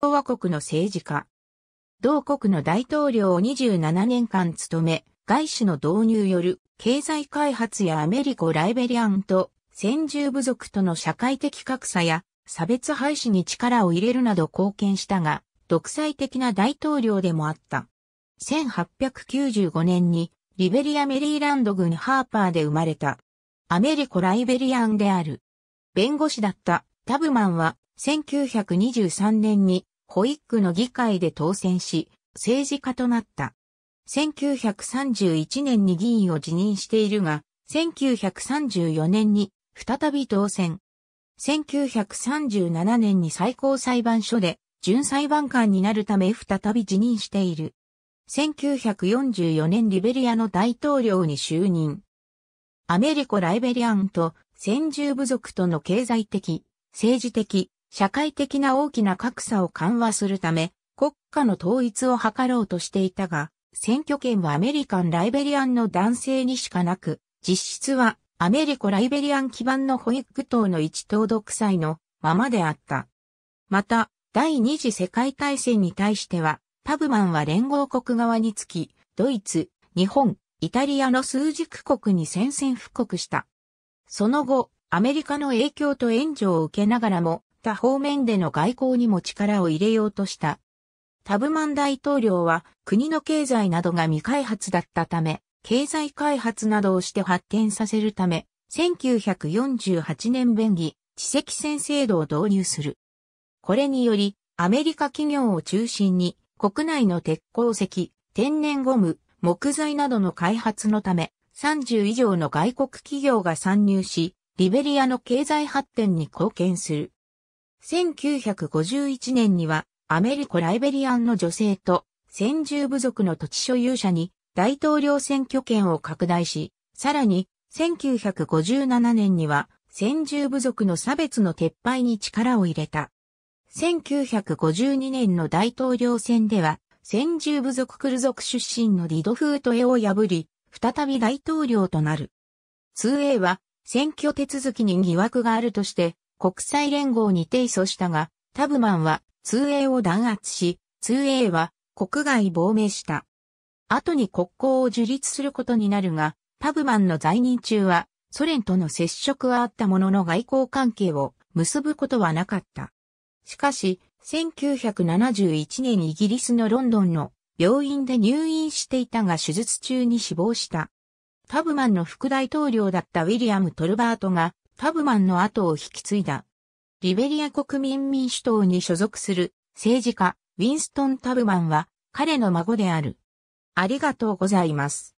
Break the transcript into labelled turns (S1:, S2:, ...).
S1: 共和国の政治家。同国の大統領を27年間務め、外資の導入よる経済開発やアメリコ・ライベリアンと先住部族との社会的格差や差別廃止に力を入れるなど貢献したが、独裁的な大統領でもあった。1895年にリベリア・メリーランド郡ハーパーで生まれた。アメリコ・ライベリアンである。弁護士だったタブマンは1923年にホイックの議会で当選し、政治家となった。1931年に議員を辞任しているが、1934年に再び当選。1937年に最高裁判所で準裁判官になるため再び辞任している。1944年リベリアの大統領に就任。アメリコ・ライベリアンと先住部族との経済的、政治的、社会的な大きな格差を緩和するため、国家の統一を図ろうとしていたが、選挙権はアメリカン・ライベリアンの男性にしかなく、実質はアメリコ・ライベリアン基盤の保育党の一党独裁のままであった。また、第二次世界大戦に対しては、パブマンは連合国側につき、ドイツ、日本、イタリアの数軸国に宣戦布告した。その後、アメリカの影響と援助を受けながらも、した方面での外交にも力を入れようとした。タブマン大統領は国の経済などが未開発だったため、経済開発などをして発展させるため、1948年便宜、知識戦制度を導入する。これにより、アメリカ企業を中心に、国内の鉄鉱石、天然ゴム、木材などの開発のため、30以上の外国企業が参入し、リベリアの経済発展に貢献する。1951年にはアメリコ・ライベリアンの女性と先住部族の土地所有者に大統領選挙権を拡大し、さらに1957年には先住部族の差別の撤廃に力を入れた。1952年の大統領選では先住部族クル族出身のリドフートエを破り、再び大統領となる。2A は選挙手続きに疑惑があるとして国際連合に提訴したが、タブマンは 2A を弾圧し、2A は国外亡命した。後に国交を樹立することになるが、タブマンの在任中はソ連との接触はあったものの外交関係を結ぶことはなかった。しかし、1971年イギリスのロンドンの病院で入院していたが手術中に死亡した。タブマンの副大統領だったウィリアム・トルバートがタブマンの後を引き継いだ。リベリア国民民主党に所属する政治家ウィンストン・タブマンは彼の孫である。ありがとうございます。